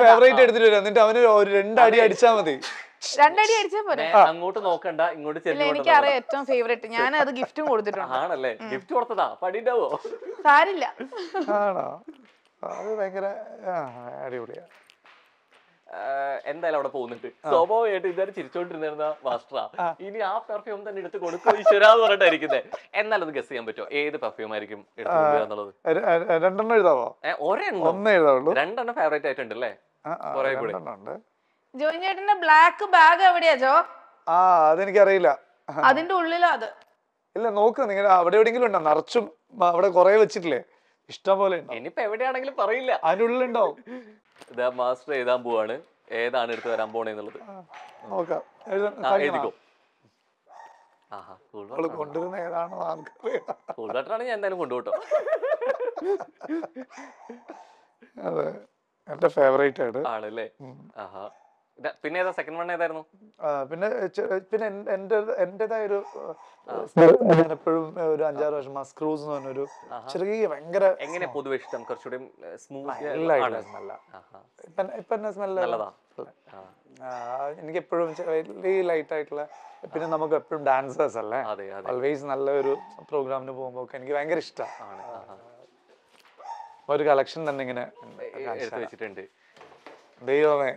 ഫേവറേറ്റ് എടുത്തിട്ട് എന്നിട്ട് അവന് ഒരു രണ്ടടി അടിച്ചാ മതി രണ്ടടി അടിച്ചാ പോരെ അങ്ങോട്ട് നോക്കണ്ട ഇങ്ങോട്ട് അറിയാം ഏറ്റവും ഫേവറേറ്റ് ഞാൻ അത് ഗിഫ്റ്റും കൊടുത്തിട്ടുണ്ട് ആണല്ലേ ഗിഫ്റ്റ് സാരില്ല ആണോ അടിപൊളിയാ എന്തായാലും അവിടെ പോകുന്നുണ്ട് ഇനി ആ പെർഫ്യൂം തന്നെ അത് ചെയ്യാൻ ഏത് പെർഫ്യൂം ആയിരിക്കും എഴുതാവോ ഒരെണ്ണം ഒന്നേ ആയിട്ടുണ്ട് അല്ലേ ജോയിൻ ബ്ലാക്ക് ബാഗ് എവിടെയാ ജോ ആ അതെനിക്കറിയില്ല അതിന്റെ ഉള്ളിലാ അത് ഇല്ല നോക്ക് നിങ്ങൾ അവിടെ എവിടെയെങ്കിലും ഉണ്ടോ നിറച്ചും അവിടെ കുറെ വെച്ചിട്ടില്ലേ ഇഷ്ടം പോലെ ഇനിയിപ്പോ എവിടെയാണെങ്കിലും പറയില്ല അതിന്റെ ഇതാ മാസ്റ്റർ എഴുതാൻ പോവാണ് ഏതാണ് എടുത്ത് വരാൻ പോണെന്നുള്ളത് കൊണ്ടുവരുന്ന ഏതാണോ ഞാൻ എന്തായാലും കൊണ്ടുപോട്ടോ ആണല്ലേ ആഹാ പിന്നെ ഏതാ സെക്കൻഡ് വൺ ഏതായിരുന്നു പിന്നെ പിന്നെ എന്റെ എന്റേതായ ഒരു ഞാൻ എപ്പോഴും ഒരു അഞ്ചാറ് വർഷം മസ്ക്രൂസ് എന്ന് പറഞ്ഞൊരു ചെറിയ ഭയങ്കര എങ്ങനെ പൊതുവെ ഇഷ്ടം കുറച്ചുകൂടി സ്മൂത്ത് സ്മെല്ല ഇപ്പൊ എന്നെ എനിക്ക് എപ്പോഴും ലൈറ്റ് ആയിട്ടുള്ള പിന്നെ നമുക്ക് എപ്പോഴും ഡാൻസേഴ്സ് അല്ലേ ഓൾവേസ് നല്ലൊരു ഒരു പ്രോഗ്രാമിന് പോകുമ്പോൾ ഒക്കെ എനിക്ക് ഭയങ്കര ഇഷ്ടമാണ് ഒരു കളക്ഷൻ തന്നെ ഇങ്ങനെ വെച്ചിട്ടുണ്ട് ദൈവമേ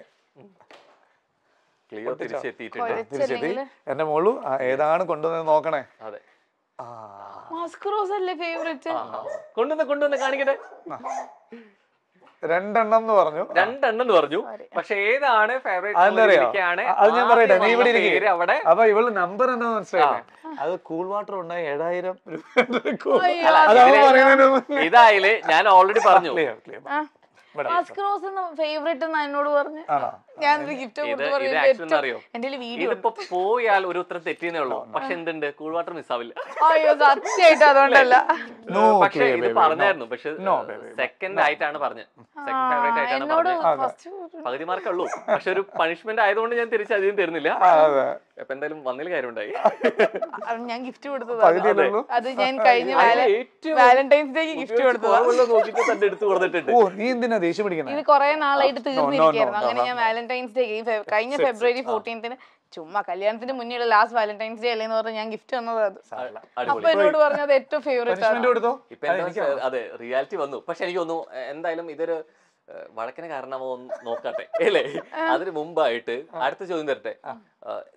ക്ലിയോ തിരിച്ചെത്തിയിട്ടുണ്ട് തിരിച്ചെത്തി എന്റെ മോള് ഏതാണ് കൊണ്ടുവന്ന് നോക്കണേ അതെ മാസ്ക് റോസ് അല്ലേ ഫേവറേറ്റ് കൊണ്ടുവന്ന് കൊണ്ടുവന്ന് കാണിക്കട്ടെ രണ്ടെണ്ണം എന്ന് പറഞ്ഞു രണ്ടെണ്ണം എന്ന് പറഞ്ഞു പക്ഷെ ഏതാണ് ഫേവറേറ്റ് അത് ഞാൻ പറയട്ടെ നീ ഇവിടെ ഇരിക്കും അപ്പൊ ഇവള് നമ്പർ എന്താന്ന് മനസ്സിലായി അത് കൂൾ വാട്ടർ ഉണ്ടായി ഏഴായിരം ഇതായാലേ ഞാൻ ഓൾറെഡി പറഞ്ഞു ഫേവറേറ്റ് എന്നോട് പറഞ്ഞു ആണോ ഞാനൊരു ഗിഫ്റ്റ് പോയാൽ ഒരു ഉത്തരം തെറ്റിയെന്നേ ഉള്ളൂ പക്ഷെ എന്തുണ്ട് കൂൾ വാട്ടർ മിസ്സാവില്ല അയ്യോ സത്യമായിട്ട് പക്ഷെ ഇത് പറഞ്ഞായിരുന്നു പക്ഷെ സെക്കൻഡ് ആയിട്ടാണ് പറഞ്ഞത് സെക്കൻഡ് ഫേവറേറ്റ് ആയിട്ടാണ് പറഞ്ഞത് പകുതി പക്ഷെ ഒരു പണിഷ്മെന്റ് ആയതുകൊണ്ട് ഞാൻ തിരിച്ച് അധികം തരുന്നില്ല എന്തായാലും ഞാൻ ഗിഫ്റ്റ് കൊടുത്തത് അത് ഞാൻ കഴിഞ്ഞ വാലന്റൈൻസ് ഡേക്ക് ഗിഫ്റ്റ് കൊടുത്തത് എടുത്ത് ഓ നീ എന്തിനാ ദേഷ്യം ഇത് കുറെ നാളായിട്ട് തീർന്നിരിക്കുന്നു അങ്ങനെ ഞാൻ വാലന്റൈൻസ് ഡേ കഴിഞ്ഞ ഫെബ്രുവരി ഫോർട്ടീൻത്തിന് ചുമ്മാ കല്യാണത്തിന്റെ മുന്നേ ലാസ്റ്റ് വാലന്റൈൻസ് ഡേ അല്ലേന്ന് പറഞ്ഞ ഞാൻ ഗിഫ്റ്റ് വന്നത് അത് അപ്പൊ എന്നോട് പറഞ്ഞത് ഏറ്റവും ഫേവറേറ്റ് അതെ റിയാലിറ്റി വന്നു പക്ഷെ എനിക്ക് തോന്നുന്നു എന്തായാലും ഇതൊരു വഴക്കിന് കാരണമോ നോക്കട്ടെ അല്ലേ അതിന് മുമ്പായിട്ട് അടുത്ത ചോദ്യം തരട്ടെ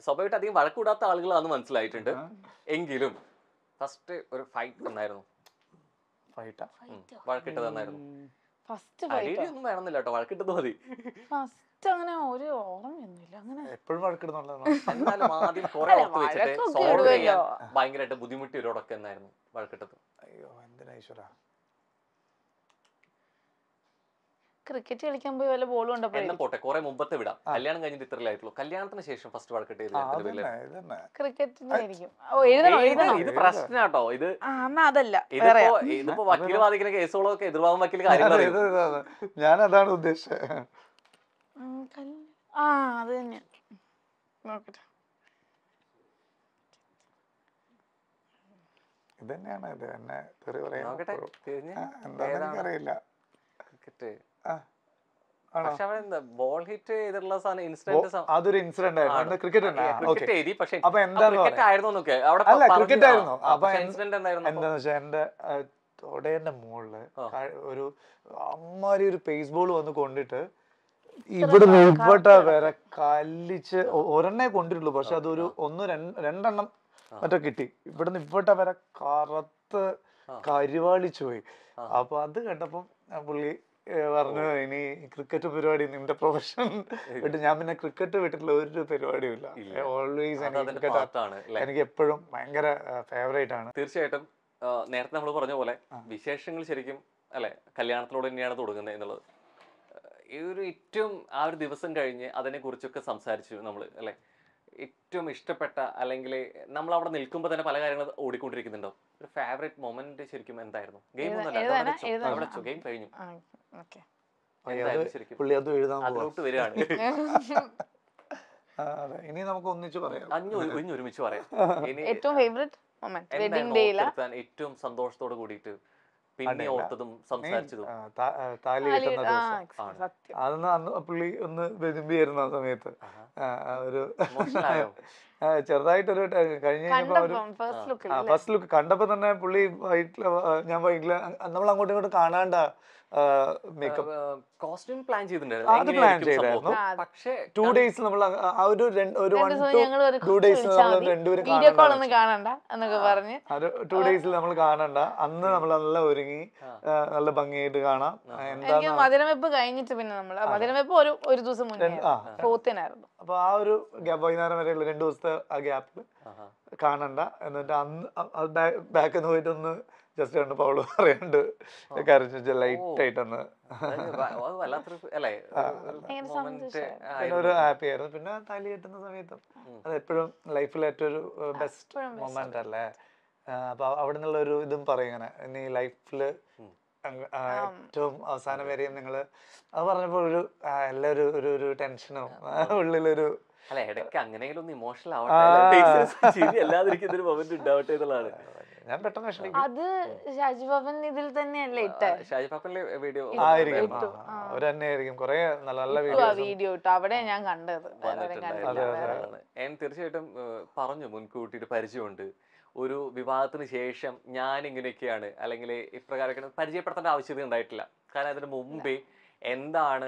സ്വഭാവമായിട്ട് അധികം വഴക്കൂടാത്ത ആളുകളാണെന്ന് മനസ്സിലായിട്ടുണ്ട് എങ്കിലും ഫസ്റ്റ് ഒരു ഫൈറ്റ് ഉണ്ടായിരുന്നു വഴക്കിട്ടത് എന്നായിരുന്നു ഫസ്റ്റ് ഒന്നും വേണമെന്നില്ല കേട്ടോ വഴക്കിട്ടത് മതി അങ്ങനെ ഒരു ഓർമ്മയൊന്നുമില്ല അങ്ങനെ എപ്പോഴും വഴക്കിടുന്നുള്ളതാണ് ആദ്യം ഭയങ്കരമായിട്ട് ബുദ്ധിമുട്ടി ഒരു എന്നായിരുന്നു വഴക്കിട്ടത് അയ്യോ എന്തിനാ ക്രിക്കറ്റ് കളിക്കാൻ പോയി വല്ല ബോൾ പോട്ടെ കുറെ മുമ്പത്തെ വിടാം കല്യാണം കഴിഞ്ഞിട്ട് ഇത്രയിലായിട്ടുള്ളൂ കല്യാണത്തിന് ശേഷം ഫസ്റ്റ് വഴക്കിട്ട് ആ, ചെയ്തത് ഇതന്നെ, ആയിരിക്കും ഇത് ഇത് അതല്ല ഇതിപ്പോ വക്കീൽ വാദിക്കുന്ന കേസുകളൊക്കെ എതിർവാദം വക്കീൽ കാര്യങ്ങൾ ഇത് ഞാൻ അതാണ് ഉദ്ദേശിച്ചത് ആ അത് തന്നെ നോക്കട്ടെ ഇത് ഇത് എന്നെ തെറി പറയാറിയില്ല അതൊരു ക്രിക്കറ്റ് ക്രിക്കറ്റ് ആയിരുന്നു എന്താന്ന് വെച്ചാൽ എന്റെ തൊടേന്റെ മുകളില് ഒരു അമ്മാരി ഒരു പേസ് ബോൾ വന്ന് കൊണ്ടിട്ട് ഇവിടുന്ന് ഉൾപ്പെട്ട വരെ കല്ലിച്ച് ഒരെണ്ണേ കൊണ്ടിട്ടുള്ളൂ പക്ഷെ അതൊരു ഒന്ന് രണ്ടെണ്ണം മറ്റോ കിട്ടി ഇവിടുന്ന് ഇവിട്ട വരെ കറുത്ത് കരിവാളിച്ചു പോയി അപ്പൊ അത് കണ്ടപ്പം പുള്ളി പറഞ്ഞു ഇനി ക്രിക്കറ്റ് പരിപാടി നിന്റെ പ്രൊഫഷൻ വിട്ട് ഞാൻ പിന്നെ ക്രിക്കറ്റ് വിട്ടിട്ടുള്ള ഒരു പരിപാടിയും ഇല്ല ഓൾവേസ് എനിക്ക് എപ്പോഴും ഭയങ്കര ഫേവറേറ്റ് ആണ് തീർച്ചയായിട്ടും നേരത്തെ നമ്മൾ പറഞ്ഞ പോലെ വിശേഷങ്ങൾ ശരിക്കും അല്ലെ കല്യാണത്തിലൂടെ തന്നെയാണ് തുടങ്ങുന്നത് എന്നുള്ളത് ഈ ഒരു ഏറ്റവും ആ ഒരു ദിവസം കഴിഞ്ഞ് അതിനെക്കുറിച്ചൊക്കെ സംസാരിച്ചു നമ്മൾ അല്ലേ ഏറ്റവും ഇഷ്ടപ്പെട്ട അല്ലെങ്കിൽ നമ്മൾ അവിടെ നിൽക്കുമ്പോൾ തന്നെ പല കാര്യങ്ങൾ ഓടിക്കൊണ്ടിരിക്കുന്നുണ്ടോ ഒരു ഫേവറേറ്റ് മൊമെന്റ് ശരിക്കും എന്തായിരുന്നു ഗെയിം ഒന്നല്ല ഗെയിം കഴിഞ്ഞു ഇനി നമുക്ക് ഒന്നിച്ച് പറയാം ഒരുമിച്ച് പറയാം ഏറ്റവും സന്തോഷത്തോട് കൂടിയിട്ട് പിന്നെ ഓർത്തതും സംസാരിച്ചതും താലി കിട്ടുന്ന ദിവസം അതൊന്ന് പുള്ളി ഒന്ന് വെതുമ്പിയായിരുന്നു ആ സമയത്ത് ഒരു ചെറുതായിട്ടൊരു കഴിഞ്ഞ ഫസ്റ്റ് ലുക്ക് കണ്ടപ്പോൾ തന്നെ പുള്ളി വൈറ്റില് ഞാൻ വൈറ്റില് നമ്മൾ അങ്ങോട്ടും ഇങ്ങോട്ടും കാണാണ്ട കോസ്റ്റ്യൂം പ്ലാൻ പ്ലാൻ ഡേയ്സ് നമ്മൾ ആ ഒരു ഒരു ഡേയ്സ് നമ്മൾ രണ്ടുപേരും കാണണ്ട ഡേയ്സിൽ നമ്മൾ കാണണ്ട അന്ന് നമ്മൾ നല്ല ഒരുങ്ങി നല്ല ഭംഗിയായിട്ട് കാണാം എന്താ കഴിഞ്ഞിട്ട് പിന്നെ നമ്മൾ മധുരമെപ്പ് ഒരു ഒരു ദിവസം മുന്നേ ഫോർത്തിനായിരുന്നു അപ്പോൾ ആ ഒരു വൈകുന്നേരം വരെയുള്ള രണ്ട് ദിവസത്തെ ആ ഗ്യാപ്പിൽ കാണണ്ട എന്നിട്ട് അന്ന് ബാക്കിൽ നിന്ന് പോയിട്ട് ഒന്ന് ജസ്റ്റ് രണ്ട് പൗള് പറയുന്നുണ്ട് കരഞ്ഞ ലൈറ്റ് ആയിട്ടൊന്ന് പിന്നെ ഒരു ഹാപ്പി ആയിരുന്നു പിന്നെ താലി കെട്ടുന്ന സമയത്തും അത് എപ്പോഴും ലൈഫിൽ ഏറ്റവും ഒരു ബെസ്റ്റ് മൊമെന്റ് അല്ലേ അപ്പൊ അവിടെ നിന്നുള്ള ഒരു ഇതും പറയും ഇനി ലൈഫില് ലൈഫിൽ ഏറ്റവും അവസാനം വരെയും നിങ്ങൾ അത് പറഞ്ഞപ്പോൾ ഒരു എല്ലാ ഒരു ഒരു ഒരു ടെൻഷനോ ഉള്ളിലൊരു അല്ല ഇടയ്ക്ക് അങ്ങനെയെങ്കിലും ഇമോഷണൽ ആവട്ടെ ഒരു മൊമെന്റ് ഉണ്ടാവട്ടെ എന്നുള്ളതാണ് ഞാൻ പെട്ടെന്ന് അത് ഷാജി ബാബൻ ഇതിൽ തന്നെയല്ലേ ഇട്ടേ ഷാജി വീഡിയോ ആയിരിക്കും നല്ല നല്ല വീഡിയോ അവിടെ ഞാൻ കണ്ടത് തീർച്ചയായിട്ടും പറഞ്ഞു മുൻകൂട്ടി പരിചയമുണ്ട് ഒരു വിവാഹത്തിന് ശേഷം ഞാൻ ഇങ്ങനെയൊക്കെയാണ് അല്ലെങ്കിൽ ഇപ്രകാരമൊക്കെ പരിചയപ്പെടുത്തേണ്ട ആവശ്യത ഉണ്ടായിട്ടില്ല കാരണം അതിന് മുമ്പേ എന്താണ്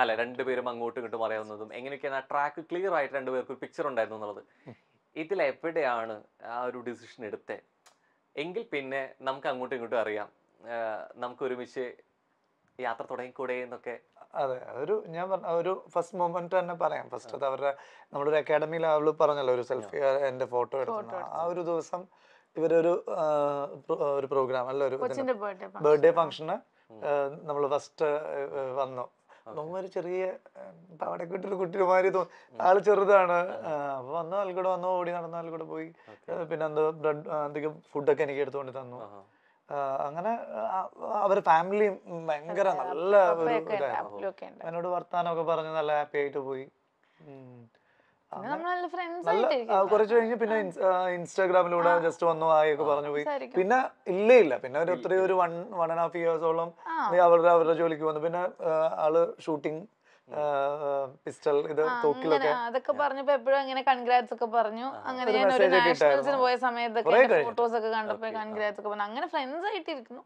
അല്ല രണ്ടുപേരും അങ്ങോട്ടും ഇങ്ങോട്ടും അറിയാവുന്നതും എങ്ങനെയൊക്കെയാണ് ആ ട്രാക്ക് ക്ലിയർ ആയിട്ട് രണ്ടുപേർക്ക് പിക്ചർ ഉണ്ടായിരുന്നു എന്നുള്ളത് ഇതിൽ എവിടെയാണ് ആ ഒരു ഡിസിഷൻ എടുത്തത് എങ്കിൽ പിന്നെ നമുക്ക് അങ്ങോട്ടും ഇങ്ങോട്ടും അറിയാം നമുക്ക് ഒരുമിച്ച് യാത്ര തുടങ്ങിക്കൂടെ എന്നൊക്കെ അതെ അതൊരു ഞാൻ പറഞ്ഞ ഒരു ഫസ്റ്റ് മൊമെന്റ് തന്നെ പറയാം ഫസ്റ്റ് അത് അവരുടെ നമ്മുടെ ഒരു അക്കാഡമിയിൽ അവള് പറഞ്ഞല്ലോ ഒരു സെൽഫി എന്റെ ഫോട്ടോ എടുത്തു ആ ഒരു ദിവസം ഇവരൊരു ഒരു പ്രോഗ്രാം അല്ല ഒരു ബർത്ത്ഡേ ഫംഗ്ഷന് നമ്മൾ ഫസ്റ്റ് വന്നു ഒരു ചെറിയ കിട്ടൊരു കുട്ടിമാരി തോന്നി ആള് ചെറുതാണ് അപ്പൊ വന്നു നൽകൂടെ വന്നു ഓടി നടന്ന നൽകൂടെ പോയി പിന്നെ എന്തോ ബ്രെഡ് എന്തെങ്കിലും ഫുഡൊക്കെ എനിക്ക് എടുത്തുകൊണ്ട് തന്നു അങ്ങനെ അവര് ഫാമിലിയും ഭയങ്കര നല്ല ഒരു ഇതായിരുന്നു എന്നോട് വർത്താനമൊക്കെ പറഞ്ഞ് നല്ല ഹാപ്പി ആയിട്ട് പോയി കുറച്ച് കഴിഞ്ഞ് പിന്നെ ഇൻസ്റ്റാഗ്രാമിലൂടെ ജസ്റ്റ് വന്നു ആയൊക്കെ പറഞ്ഞു പോയി പിന്നെ ഇല്ലേ ഇല്ല പിന്നെ ഒരു ഒത്തിരി ഒരു വൺ വൺ ആൻഡ് ഹാഫ് ഇയേഴ്സോളം അവരുടെ അവരുടെ ജോലിക്ക് വന്നു പിന്നെ ആള് ഷൂട്ടിംഗ് പിസ്റ്റൾ ഇത് തോക്കിലൊക്കെ അതൊക്കെ പറഞ്ഞപ്പോ എപ്പോഴും അങ്ങനെ കൺഗ്രാറ്റ്സ് ഒക്കെ പറഞ്ഞു അങ്ങനെ ഞാൻ ഒരു നാഷണൽസിന് പോയ സമയത്തൊക്കെ ഫോട്ടോസ് ഒക്കെ കണ്ടപ്പോ കൺഗ്രാറ്റ്സ് ഒക്കെ പറഞ്ഞു അങ്ങനെ ഫ്രണ്ട്സ് ആയിട്ടിരിക്കുന്നു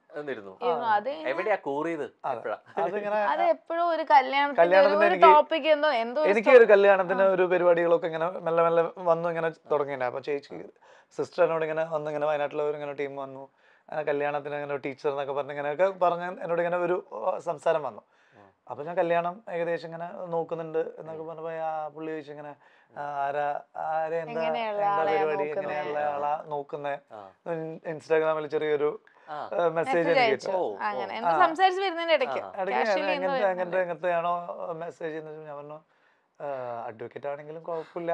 അത് എപ്പോഴും ഒരു കല്യാണത്തിന് ടോപ്പിക് എന്തോ എന്തോ എനിക്ക് ഒരു കല്യാണത്തിന് ഒരു പരിപാടികളൊക്കെ ഇങ്ങനെ മെല്ലെ മെല്ലെ വന്നു ഇങ്ങനെ തുടങ്ങി അപ്പൊ ചേച്ചി സിസ്റ്റർ എന്നോട് ഇങ്ങനെ വന്ന് ഇങ്ങനെ വയനാട്ടിലൊരു ഇങ്ങനെ ടീം വന്നു കല്യാണത്തിന് ഇങ്ങനെ ടീച്ചർ എന്നൊക്കെ പറഞ്ഞ് ഇങ്ങനെയൊക്കെ പറഞ്ഞ് എന്നോട് ഇങ്ങനെ ഒരു സംസാരം വന്നു അപ്പൊ ഞാൻ കല്യാണം ഏകദേശം ഇങ്ങനെ നോക്കുന്നുണ്ട് എന്നൊക്കെ പറഞ്ഞപ്പോ ആ പുള്ളി ചോദിച്ചു ഇങ്ങനെ ആരാ ആരെ എന്താ പരിപാടി എങ്ങനെയുള്ള ആളാ നോക്കുന്നേ ഇൻസ്റ്റാഗ്രാമിൽ ചെറിയൊരു മെസ്സേജ് എനിക്ക് അങ്ങനത്തെ അങ്ങനത്തെ അങ്ങനത്തെയാണോ മെസ്സേജ് ഞാൻ പറഞ്ഞു അഡ്വക്കേറ്റ് ആണെങ്കിലും കുഴപ്പമില്ല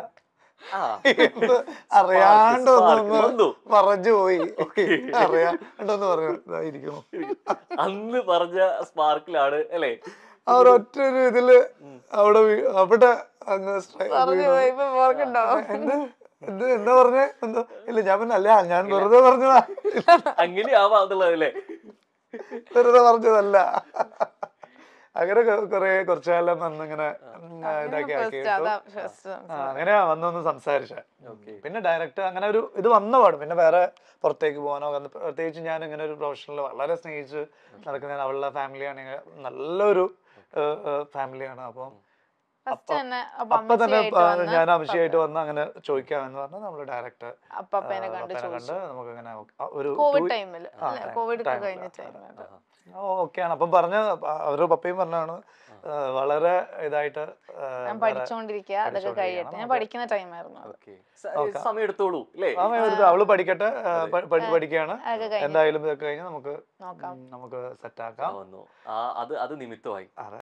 അറിയാണ്ടോന്ന് പറഞ്ഞു പോയി പറഞ്ഞു ഇരിക്കുന്നു അന്ന് പറഞ്ഞ സ്പാർക്കിലാണ് അല്ലേ അവരൊറ്റ ഒരു ഇതില് അവിടെ അവിടെ അങ്ങ് എന്ത് എന്താ പറഞ്ഞേ എന്തോ ഇല്ല ഞാൻ പിന്നെ അല്ല ഞാൻ വെറുതെ പറഞ്ഞതാ അങ്ങനെ ആവാന്നുള്ളതല്ലേ വെറുതെ പറഞ്ഞതല്ല അങ്ങനെ കൊറേ കുറച്ചു കാലം വന്നിങ്ങനെ ഇതാക്കി അങ്ങനെ വന്നൊന്ന് സംസാരിച്ച പിന്നെ ഡയറക്റ്റ് അങ്ങനെ ഒരു ഇത് വന്ന പാടും പിന്നെ വേറെ പുറത്തേക്ക് പോകാനോ പ്രത്യേകിച്ച് ഞാൻ ഇങ്ങനെ ഒരു പ്രൊഫഷണൽ വളരെ സ്നേഹിച്ച് നടക്കുന്ന അവളുടെ ഫാമിലി ആണെങ്കിൽ നല്ലൊരു ഫാമിലിയാണ് അപ്പം അപ്പൊ തന്നെ ഞാൻ അഭിഷേകായിട്ട് വന്ന് അങ്ങനെ ചോദിക്കാമെന്ന് പറഞ്ഞാൽ നമ്മൾ ഡയറക്ടർ കണ്ട് നമുക്ക് അങ്ങനെ ഒരു ഓക്കെയാണ് അപ്പം പറഞ്ഞ അവരുടെ പപ്പയും പറഞ്ഞാണ് വളരെ ഇതായിട്ട് ഞാൻ അതൊക്കെ ഞാൻ പഠിക്കുന്ന ടൈമായിരുന്നു സമയം അവള് പഠിക്കട്ടെ പഠിക്കുകയാണ് എന്തായാലും ഇതൊക്കെ കഴിഞ്ഞ് നമുക്ക് നമുക്ക് സെറ്റ് ആക്കാം അത് അത് നിമിത്തമായി